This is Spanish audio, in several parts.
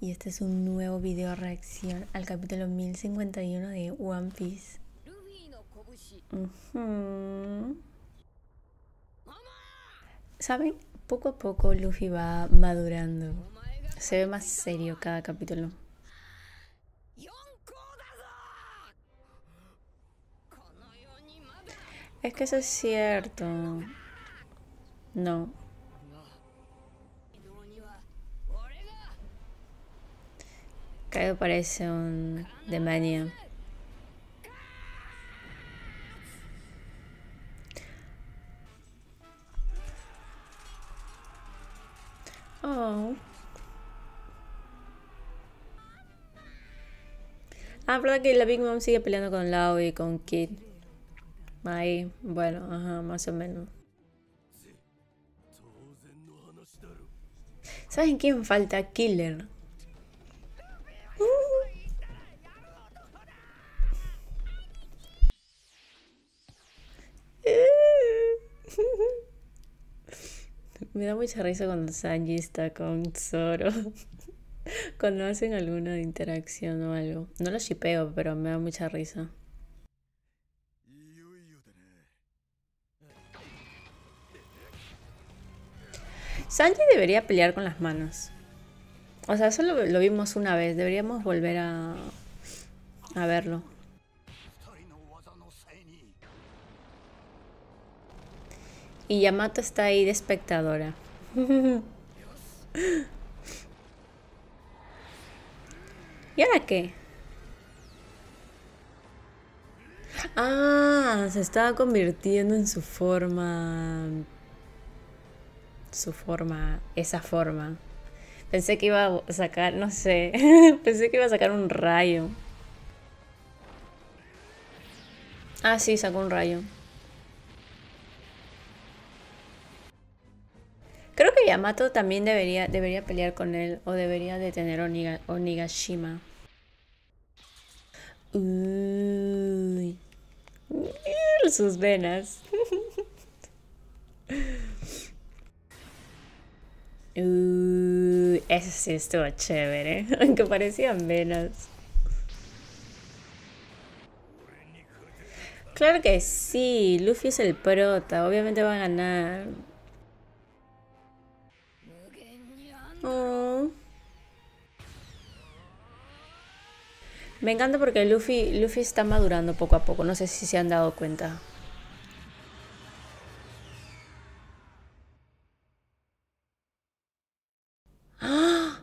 y este es un nuevo video reacción al capítulo 1051 de One Piece. ¿Saben? Poco a poco Luffy va madurando. Se ve más serio cada capítulo. Es que eso es cierto. No, Kaido parece un demonio. Oh. Ah, verdad que la Big Mom sigue peleando con Lao y con Kid. Ahí, bueno, ajá, más o menos. ¿Saben quién falta? Killer. Me da mucha risa cuando Sanji está con Zoro. cuando hacen alguna interacción o algo. No lo shipeo, pero me da mucha risa. Sanji debería pelear con las manos. O sea, eso lo, lo vimos una vez. Deberíamos volver a verlo. Y Yamato está ahí de espectadora. ¿Y ahora qué? Ah, se estaba convirtiendo en su forma. Su forma, esa forma. Pensé que iba a sacar, no sé, pensé que iba a sacar un rayo. Ah, sí, sacó un rayo. Creo que Yamato también debería, debería pelear con él o debería detener a Onigashima. Uy. Sus venas. Uy, eso sí estuvo chévere, aunque parecían venas. Claro que sí, Luffy es el prota, obviamente va a ganar. Me encanta porque Luffy, Luffy está madurando poco a poco, no sé si se han dado cuenta. ¡Ah!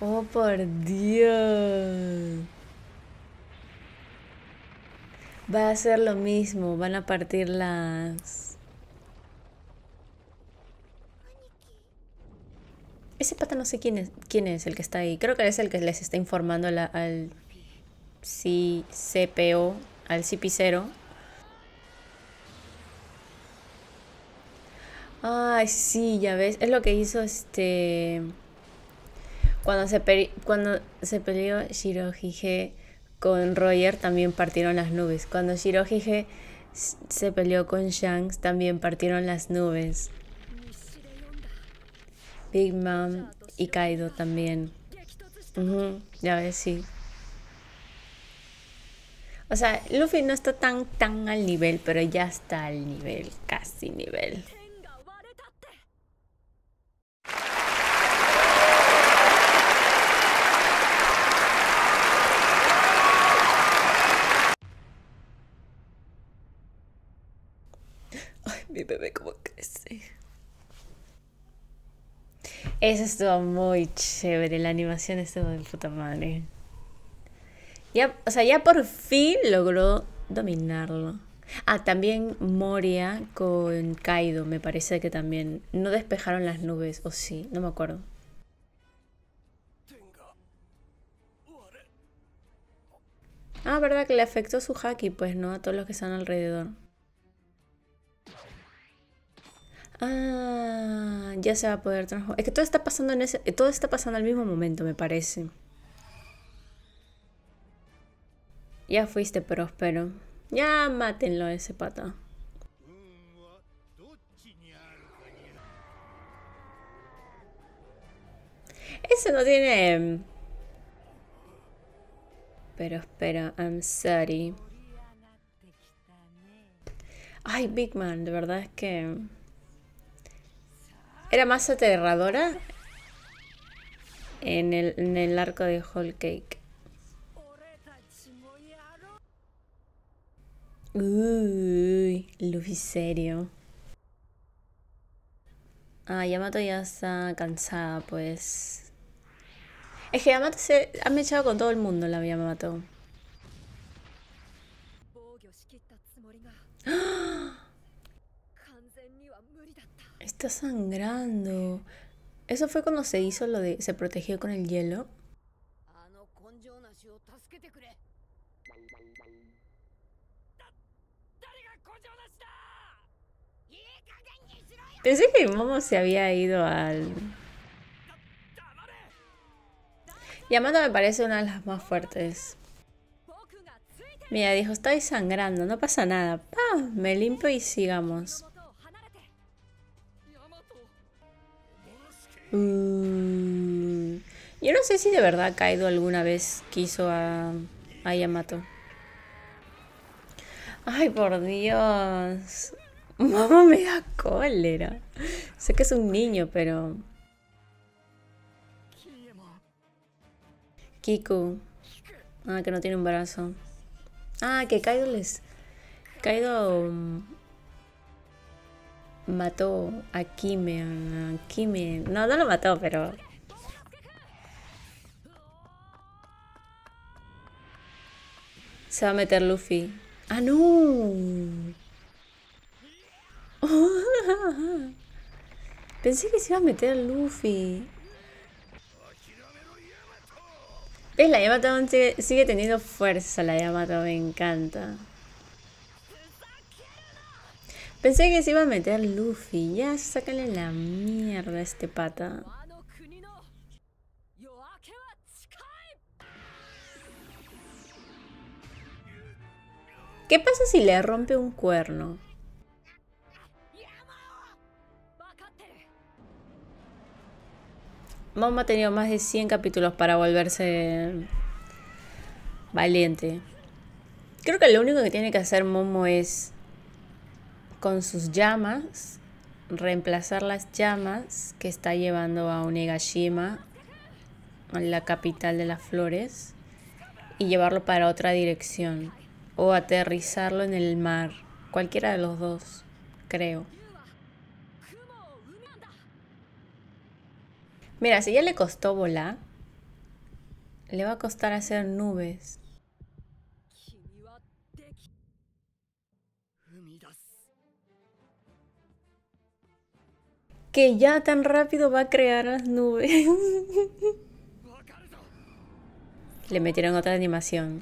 Oh, por Dios. Va a ser lo mismo, van a partir las... ese pata no sé quién es, quién es el que está ahí. Creo que es el que les está informando al CPO, al CP0. Ay, sí, ya ves. Es lo que hizo este... Cuando se, cuando se peleó Shirohige con Roger también partieron las nubes. Cuando Shirohige se peleó con Shanks también partieron las nubes. Big Mom y Kaido también. ya ves, sí. O sea, Luffy no está tan, tan al nivel, pero ya está al nivel, casi nivel. Ay, mi bebé cómo crece. Eso estuvo muy chévere, la animación estuvo del puta madre. Ya, o sea, ya por fin logró dominarlo. Ah, también Moria con Kaido, me parece que también. No despejaron las nubes, o sí, no me acuerdo. Ah, verdad que le afectó su haki, pues no, a todos los que están alrededor. Ah, ya se va a poder transformar. Es que todo está pasando en ese. Eh, todo está pasando al mismo momento, me parece. Ya fuiste, Próspero. Ya mátenlo ese pata. Ese no tiene. Em, Pero espera, I'm sorry. Ay, Big Man, de verdad es que. Era más aterradora en el, arco de Whole Cake. Uy, Luffy serio. Ah, Yamato ya está cansada, pues. Es que Yamato se ha mechado con todo el mundo, la Yamato. está sangrando. Eso fue cuando se hizo lo de... Se protegió con el hielo. Pensé que Momo se había ido al... Yamato me parece una de las más fuertes. Mira, dijo, estoy sangrando, no pasa nada. Pa, Me limpio y sigamos. Mm, yo no sé si de verdad Kaido alguna vez quiso a, Yamato. Ay, por Dios. Mamá me da cólera. Sé que es un niño, pero... Kiku. Ah, que no tiene un brazo. Ah, que Kaido les... Kaido mm, mató a Kime A No, no lo mató, pero... Se va a meter Luffy. ¡Ah, no! Pensé que se iba a meter Luffy. ¿Ves? La Yamato sigue, sigue teniendo fuerza. La Yamato me encanta. Pensé que se iba a meter Luffy. Ya, sácale la mierda a este pata. ¿Qué pasa si le rompe un cuerno? Momo ha tenido más de 100 capítulos para volverse valiente. Creo que lo único que tiene que hacer Momo es con sus llamas, reemplazar las llamas que está llevando a Onegashima, la capital de las flores, y llevarlo para otra dirección o aterrizarlo en el mar, cualquiera de los dos, creo. Mira, si ya le costó volar, le va a costar hacer nubes. que ya tan rápido va a crear las nubes. Le metieron otra animación.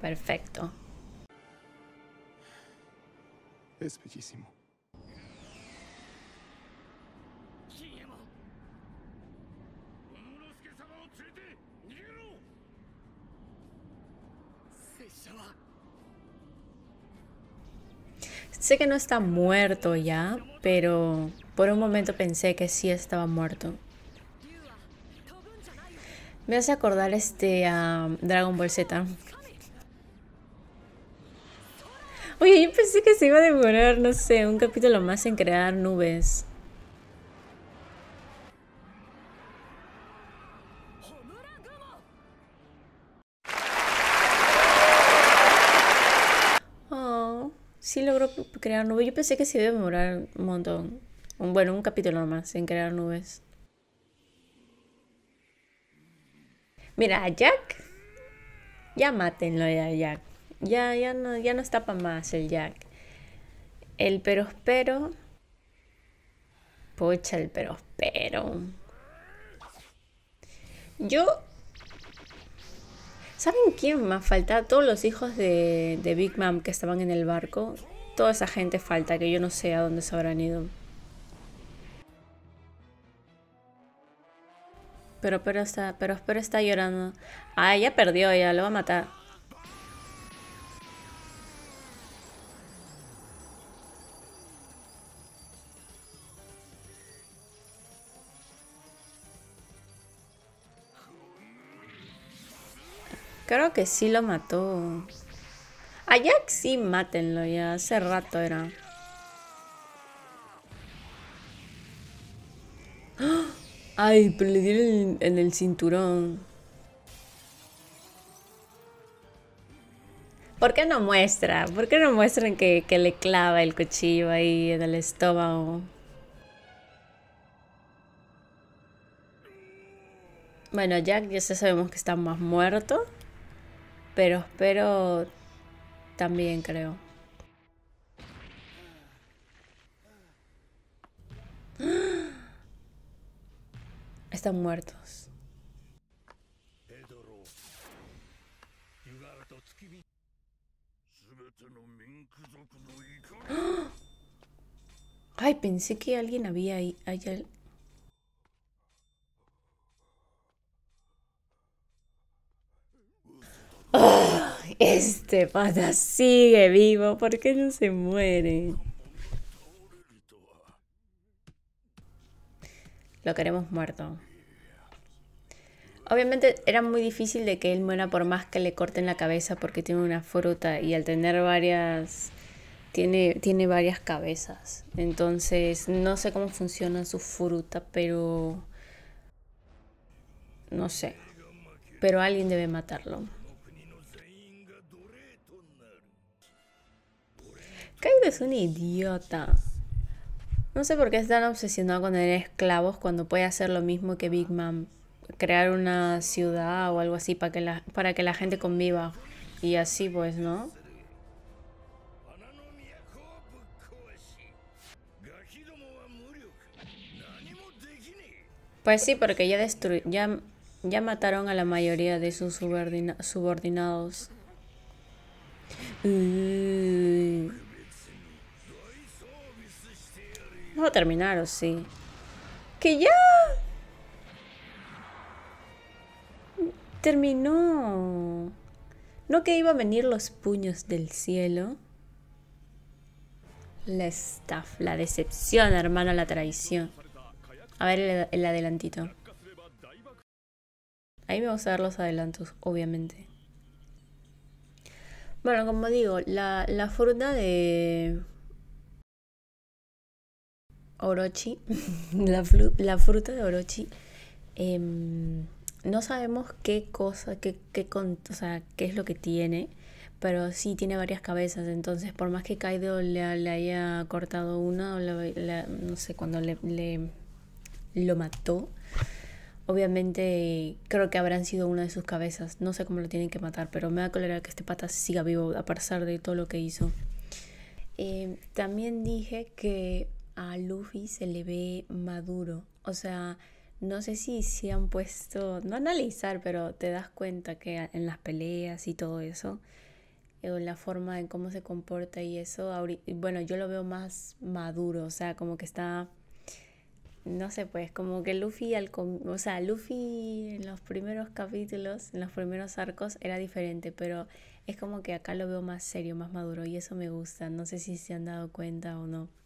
Perfecto. Es bellísimo. Sé que no está muerto ya, pero por un momento pensé que sí estaba muerto. Me hace acordar este a Dragon Ball Z. Oye, yo pensé que se iba a demorar, no sé, un capítulo más en crear nubes. Oh, sí logró crear nubes. Yo pensé que se iba a demorar un montón bueno, un capítulo más sin crear nubes. Mira, Jack. Ya mátenlo ya, Jack. Ya, ya no, ya no está para más el Jack. El perospero. Pocha el perospero. Yo. ¿Saben quién más falta? Todos los hijos de, de Big Mom que estaban en el barco. Toda esa gente falta, que yo no sé a dónde se habrán ido. Pero pero está, pero pero está llorando. Ah, ya perdió, ya lo va a matar. Creo que sí lo mató. A Jack sí, mátenlo, ya hace rato era. Ay, pero le dieron en, el cinturón. ¿Por qué no muestra? ¿Por qué no muestran que, que, le clava el cuchillo ahí en el estómago? Bueno, Jack ya sabemos que está más muerto, pero espero también creo. están muertos. Ay, pensé que alguien había ahí. Allá... ¡Ah! Este pata sigue vivo. ¿Por qué no se muere? Lo queremos muerto. Obviamente era muy difícil de que él muera por más que le corten la cabeza porque tiene una fruta y al tener varias tiene, tiene varias cabezas. Entonces no sé cómo funciona su fruta, pero no sé. Pero alguien debe matarlo. Kaido es un idiota. No sé por qué tan obsesionado con tener esclavos cuando puede hacer lo mismo que Big Mom crear una ciudad o algo así para que la, para que la gente conviva. Y así pues, ¿no? Pues sí, porque ya, destru ya, ya mataron a la mayoría de sus subordinados. ¿Vamos mm. No a terminar, ¿o sí? ¡Que ya! Terminó. No que iba a venir los puños del cielo. La estafa, la decepción, hermano, la traición. A ver el, adelantito. Ahí me a dar los adelantos, obviamente. Bueno, como digo, la, la fruta de Orochi, la, la, fruta de Orochi, eh, no sabemos qué cosa, qué, qué, con, sea, qué es lo que tiene, pero sí tiene varias cabezas, entonces por más que Kaido le, haya cortado una, o no sé, cuando le, lo mató, obviamente creo que habrán sido una de sus cabezas, no sé cómo lo tienen que matar, pero me da cólera que este pata siga vivo a pesar de todo lo que hizo. Eh, también dije que a Luffy se le ve maduro, o sea, no sé si se han puesto, no analizar, pero te das cuenta que en las peleas y todo eso, eh, en la forma en cómo se comporta y eso, bueno, yo lo veo más maduro, o sea, como que está, no sé, pues como que Luffy, al o sea, Luffy en los primeros capítulos, en los primeros arcos era diferente, pero es como que acá lo veo más serio, más maduro y eso me gusta, no sé si se han dado cuenta o no.